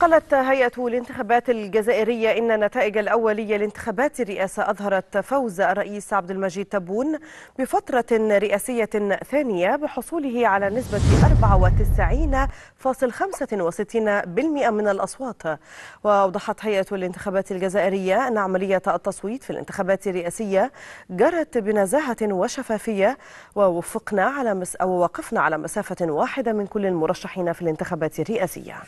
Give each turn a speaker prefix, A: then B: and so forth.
A: قالت هيئة الانتخابات الجزائرية إن النتائج الأولية لانتخابات الرئاسة أظهرت فوز الرئيس عبد المجيد تبون بفترة رئاسية ثانية بحصوله على نسبة 94.65% من الأصوات وأوضحت هيئة الانتخابات الجزائرية أن عملية التصويت في الانتخابات الرئاسية جرت بنزاهة وشفافية ووفقنا على مس... أو وقفنا على مسافة واحدة من كل المرشحين في الانتخابات الرئاسية